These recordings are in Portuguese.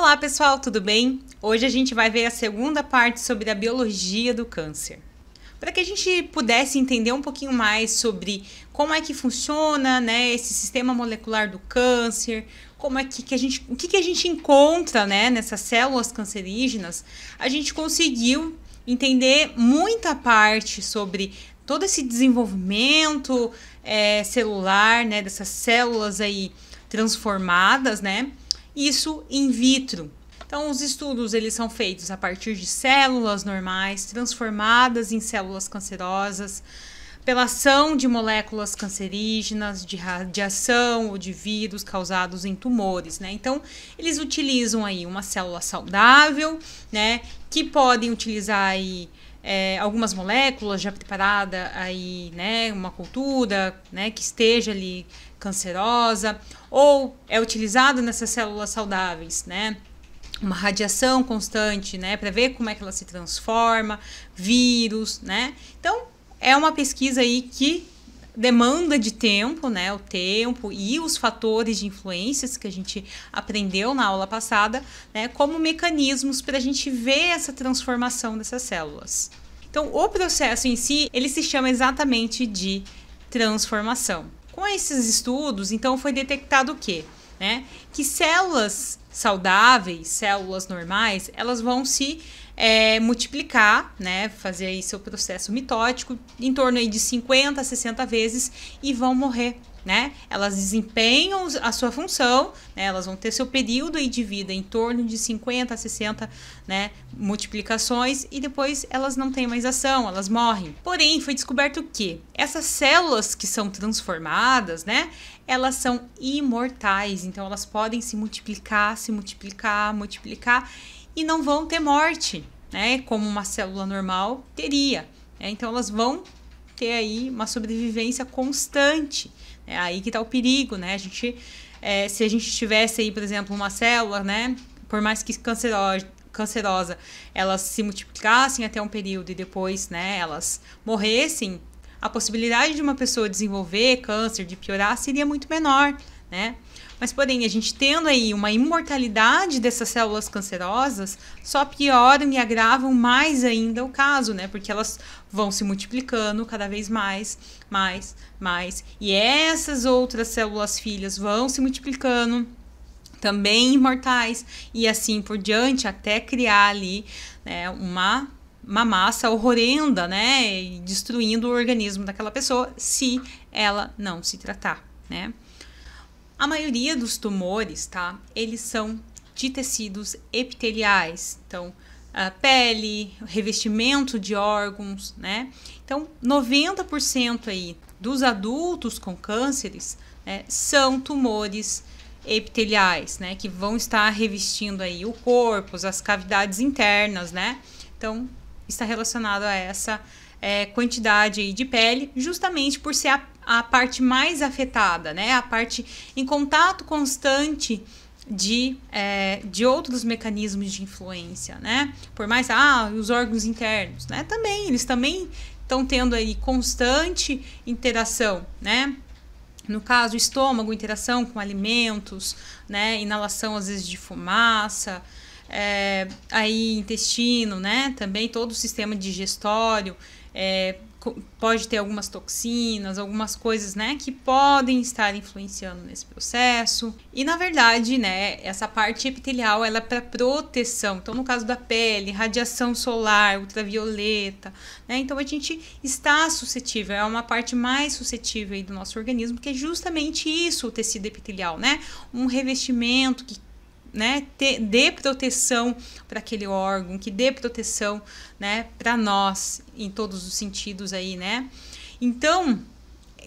Olá, pessoal, tudo bem? Hoje a gente vai ver a segunda parte sobre a biologia do câncer. Para que a gente pudesse entender um pouquinho mais sobre como é que funciona né, esse sistema molecular do câncer, como é que, que a gente, o que, que a gente encontra né, nessas células cancerígenas, a gente conseguiu entender muita parte sobre todo esse desenvolvimento é, celular, né, dessas células aí transformadas, né? isso in vitro. Então, os estudos eles são feitos a partir de células normais transformadas em células cancerosas pela ação de moléculas cancerígenas, de radiação ou de vírus causados em tumores, né? Então, eles utilizam aí uma célula saudável, né, que podem utilizar aí é, algumas moléculas já preparada aí, né, uma cultura, né, que esteja ali cancerosa, ou é utilizado nessas células saudáveis, né, uma radiação constante, né, para ver como é que ela se transforma, vírus, né. Então é uma pesquisa aí que demanda de tempo, né? O tempo e os fatores de influências que a gente aprendeu na aula passada, né? Como mecanismos para a gente ver essa transformação dessas células. Então, o processo em si, ele se chama exatamente de transformação. Com esses estudos, então, foi detectado o quê? Né? Que células saudáveis, células normais, elas vão se é, multiplicar, né, fazer aí seu processo mitótico em torno aí de 50 a 60 vezes e vão morrer né? Elas desempenham a sua função, né? elas vão ter seu período aí de vida em torno de 50 a 60 né, multiplicações e depois elas não têm mais ação, elas morrem. Porém, foi descoberto que essas células que são transformadas, né, elas são imortais, então elas podem se multiplicar, se multiplicar, multiplicar e não vão ter morte, né, como uma célula normal teria. Né? Então elas vão ter aí uma sobrevivência constante. É aí que está o perigo, né? A gente, é, se a gente tivesse aí, por exemplo, uma célula, né? Por mais que cancerosa, cancerosa, elas se multiplicassem até um período e depois, né? Elas morressem, a possibilidade de uma pessoa desenvolver câncer, de piorar, seria muito menor, né? Mas, porém, a gente tendo aí uma imortalidade dessas células cancerosas, só pioram e agravam mais ainda o caso, né? Porque elas vão se multiplicando cada vez mais, mais, mais. E essas outras células filhas vão se multiplicando também imortais e assim por diante até criar ali né, uma uma massa horrorenda, né, destruindo o organismo daquela pessoa se ela não se tratar, né? A maioria dos tumores, tá? Eles são de tecidos epiteliais, então pele, revestimento de órgãos, né? Então, 90% aí dos adultos com cânceres né, são tumores epiteliais, né? Que vão estar revestindo aí o corpo, as cavidades internas, né? Então, está relacionado a essa é, quantidade aí de pele, justamente por ser a a parte mais afetada, né? A parte em contato constante de, é, de outros mecanismos de influência, né? Por mais, ah, os órgãos internos, né? Também, eles também estão tendo aí constante interação, né? No caso, estômago, interação com alimentos, né? Inalação, às vezes, de fumaça, é, aí intestino, né? Também todo o sistema digestório, é, pode ter algumas toxinas, algumas coisas, né, que podem estar influenciando nesse processo. E na verdade, né, essa parte epitelial ela é para proteção. Então, no caso da pele, radiação solar, ultravioleta, né? Então a gente está suscetível, é uma parte mais suscetível do nosso organismo, que é justamente isso, o tecido epitelial, né? Um revestimento que né, te, dê proteção para aquele órgão, que dê proteção, né, para nós em todos os sentidos aí, né? Então,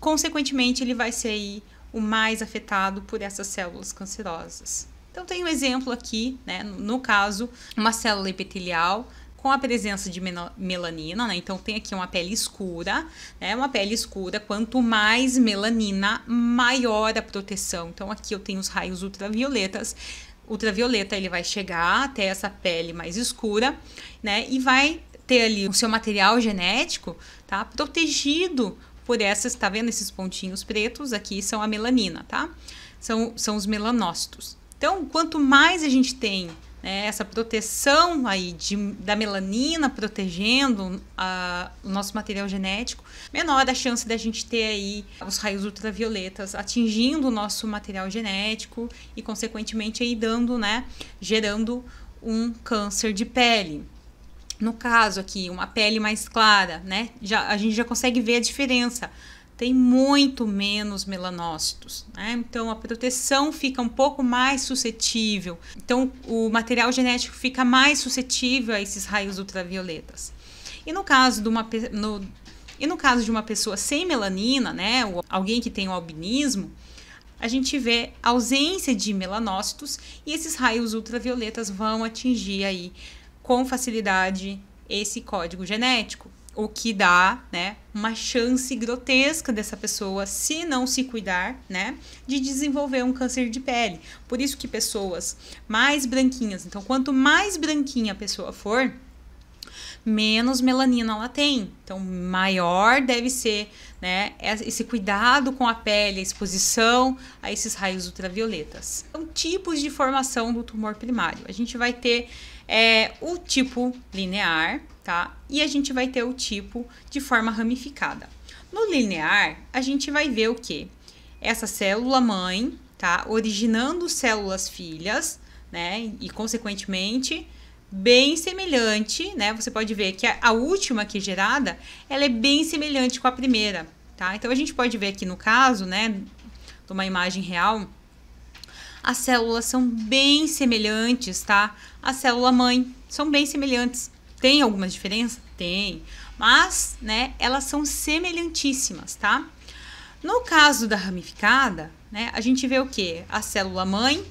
consequentemente, ele vai ser aí o mais afetado por essas células cancerosas. Então, tem um exemplo aqui, né, no caso, uma célula epitelial com a presença de melanina, né? Então tem aqui uma pele escura, né? Uma pele escura, quanto mais melanina, maior a proteção. Então aqui eu tenho os raios ultravioletas ultravioleta, ele vai chegar até essa pele mais escura, né? E vai ter ali o seu material genético, tá? Protegido por essas, tá vendo esses pontinhos pretos aqui são a melanina, tá? São, são os melanócitos. Então, quanto mais a gente tem né, essa proteção aí de, da melanina protegendo a, o nosso material genético, menor a chance da gente ter aí os raios ultravioletas atingindo o nosso material genético e, consequentemente, aí dando, né, gerando um câncer de pele. No caso aqui, uma pele mais clara, né? Já, a gente já consegue ver a diferença tem muito menos melanócitos, né? Então a proteção fica um pouco mais suscetível. Então o material genético fica mais suscetível a esses raios ultravioletas. E no caso de uma no, e no caso de uma pessoa sem melanina, né, ou alguém que tem o albinismo, a gente vê ausência de melanócitos e esses raios ultravioletas vão atingir aí com facilidade esse código genético o que dá, né, uma chance grotesca dessa pessoa, se não se cuidar, né, de desenvolver um câncer de pele. Por isso que pessoas mais branquinhas, então quanto mais branquinha a pessoa for, menos melanina ela tem. Então, maior deve ser, né, esse cuidado com a pele, a exposição a esses raios ultravioletas. São então, tipos de formação do tumor primário. A gente vai ter é, o tipo linear, tá? E a gente vai ter o tipo de forma ramificada. No linear, a gente vai ver o que? Essa célula mãe, tá? Originando células filhas, né? E consequentemente, bem semelhante, né? Você pode ver que a, última que gerada, ela é bem semelhante com a primeira, tá? Então a gente pode ver aqui no caso, né? De uma imagem real, as células são bem semelhantes, tá? A célula mãe são bem semelhantes. Tem algumas diferenças? Tem. Mas, né, elas são semelhantíssimas, tá? No caso da ramificada, né, a gente vê o que? A célula mãe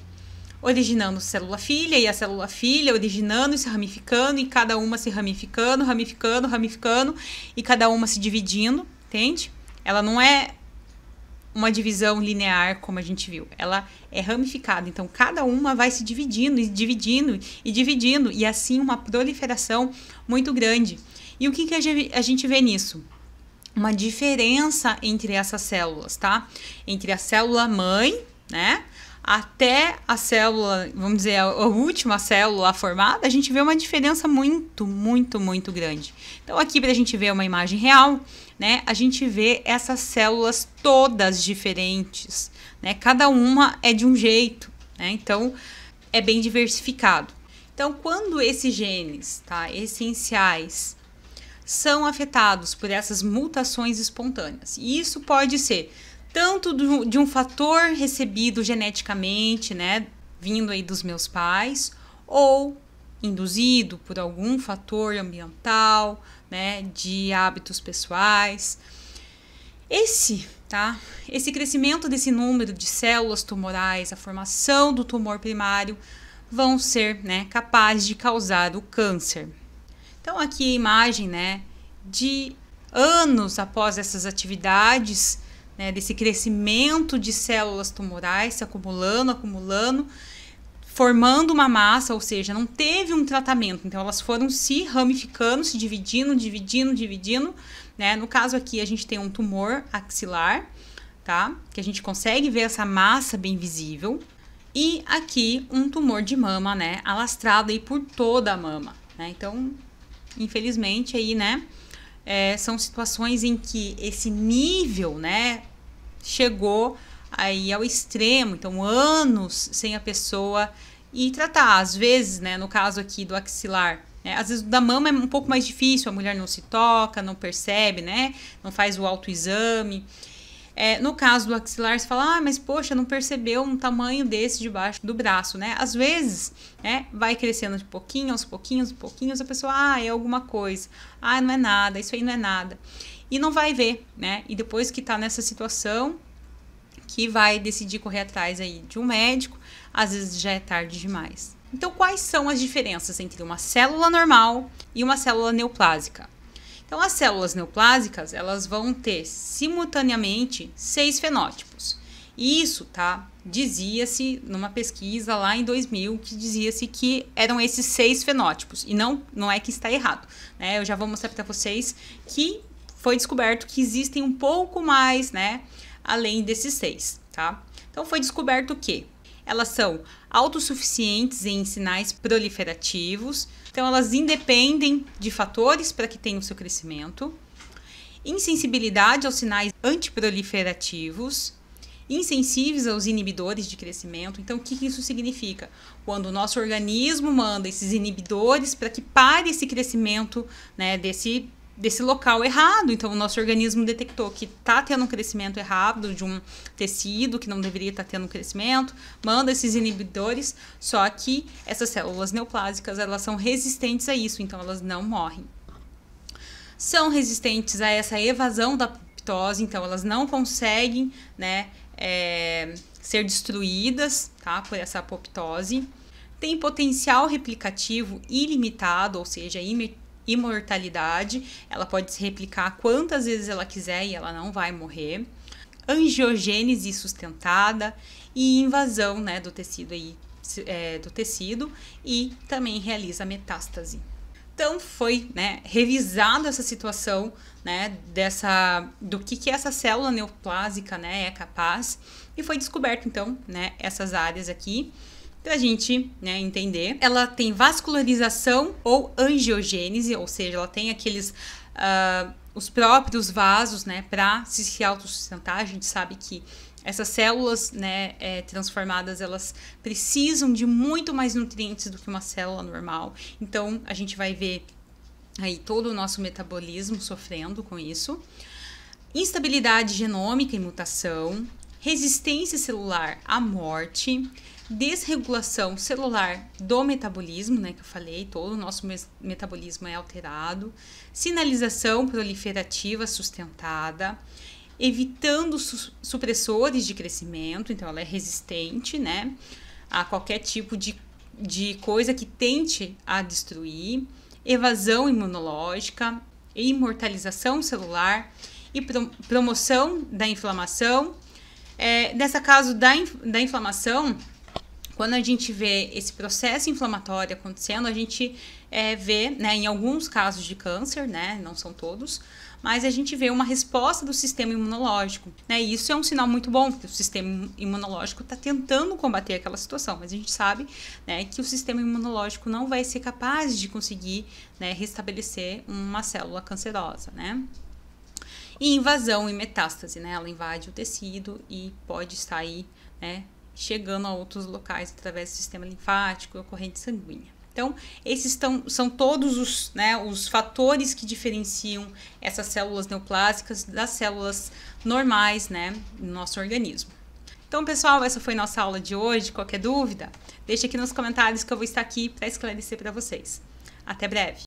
originando célula filha e a célula filha originando e se ramificando e cada uma se ramificando, ramificando, ramificando e cada uma se dividindo, entende? Ela não é uma divisão linear, como a gente viu. Ela é ramificada, então cada uma vai se dividindo e dividindo e dividindo, e assim uma proliferação muito grande. E o que, que a gente vê nisso? Uma diferença entre essas células, tá? Entre a célula mãe, né? até a célula, vamos dizer, a, última célula formada, a gente vê uma diferença muito, muito, muito grande. Então, aqui para a gente ver uma imagem real, né, a gente vê essas células todas diferentes, né? Cada uma é de um jeito, né? Então é bem diversificado. Então, quando esses genes, tá, essenciais, são afetados por essas mutações espontâneas, e isso pode ser tanto do, de um fator recebido geneticamente, né, vindo aí dos meus pais, ou induzido por algum fator ambiental, né, de hábitos pessoais. Esse, tá? Esse crescimento desse número de células tumorais, a formação do tumor primário, vão ser, né, capazes de causar o câncer. Então aqui a imagem, né, de anos após essas atividades, né, desse crescimento de células tumorais se acumulando, acumulando, formando uma massa, ou seja, não teve um tratamento. Então elas foram se ramificando, se dividindo, dividindo, dividindo, né? No caso aqui a gente tem um tumor axilar, tá? Que a gente consegue ver essa massa bem visível. E aqui um tumor de mama, né, alastrado aí por toda a mama, né? Então, infelizmente aí, né, é, são situações em que esse nível, né, chegou aí ao extremo, então anos sem a pessoa e tratar. Às vezes, né, no caso aqui do axilar, né, às vezes da mama é um pouco mais difícil, a mulher não se toca, não percebe, né, não faz o autoexame. É, no caso do axilar, você fala, ah, mas poxa, não percebeu um tamanho desse debaixo do braço, né? Às vezes, né, vai crescendo de pouquinho, aos pouquinhos, pouquinhos, a pessoa, ah, é alguma coisa, ah, não é nada, isso aí não é nada. E não vai ver, né? E depois que tá nessa situação, que vai decidir correr atrás aí de um médico, às vezes já é tarde demais. Então, quais são as diferenças entre uma célula normal e uma célula neoplásica? Então, as células neoplásicas, elas vão ter simultaneamente seis fenótipos. E Isso, tá? Dizia-se numa pesquisa lá em 2000 que dizia-se que eram esses seis fenótipos e não não é que está errado, né? Eu já vou mostrar para vocês que foi descoberto que existem um pouco mais, né? além desses seis, tá? Então foi descoberto que elas são autossuficientes em sinais proliferativos, então elas independem de fatores para que tenham seu crescimento, insensibilidade aos sinais antiproliferativos, insensíveis aos inibidores de crescimento. Então, o que isso significa? Quando o nosso organismo manda esses inibidores para que pare esse crescimento né, desse desse local errado. Então, o nosso organismo detectou que está tendo um crescimento errado de um tecido que não deveria estar tá tendo um crescimento, manda esses inibidores, só que essas células neoplásicas, elas são resistentes a isso, então elas não morrem. São resistentes a essa evasão da apoptose, então elas não conseguem, né, é, ser destruídas, tá, por essa apoptose. Tem potencial replicativo ilimitado, ou seja, imersivo imortalidade, ela pode se replicar quantas vezes ela quiser e ela não vai morrer. Angiogênese sustentada e invasão né, do tecido aí, é, do tecido e também realiza metástase. Então foi né, revisado essa situação né, dessa do que, que essa célula neoplásica né, é capaz e foi descoberto então né, essas áreas aqui pra gente né, entender. Ela tem vascularização ou angiogênese, ou seja, ela tem aqueles. Uh, os próprios vasos, né, para se autossustentar, a gente sabe que essas células né, é, transformadas elas precisam de muito mais nutrientes do que uma célula normal. Então a gente vai ver aí todo o nosso metabolismo sofrendo com isso. Instabilidade genômica e mutação, resistência celular à morte, desregulação celular do metabolismo, né, que eu falei, todo o nosso metabolismo é alterado, sinalização proliferativa sustentada, evitando su supressores de crescimento, então ela é resistente, né, a qualquer tipo de, de coisa que tente a destruir, evasão imunológica, imortalização celular e promoção da inflamação é, nessa caso da, da inflamação, quando a gente vê esse processo inflamatório acontecendo, a gente é, vê, né, em alguns casos de câncer, né, não são todos, mas a gente vê uma resposta do sistema imunológico, né, e isso é um sinal muito bom, porque o sistema imunológico está tentando combater aquela situação, mas a gente sabe, né, que o sistema imunológico não vai ser capaz de conseguir, né, restabelecer uma célula cancerosa, né. E invasão e metástase, né? Ela invade o tecido e pode sair, né? Chegando a outros locais através do sistema linfático e a corrente sanguínea. Então, esses tão, são todos os, né, os fatores que diferenciam essas células neoplásicas das células normais né, no nosso organismo. Então, pessoal, essa foi nossa aula de hoje. Qualquer dúvida, deixe aqui nos comentários que eu vou estar aqui para esclarecer para vocês. Até breve!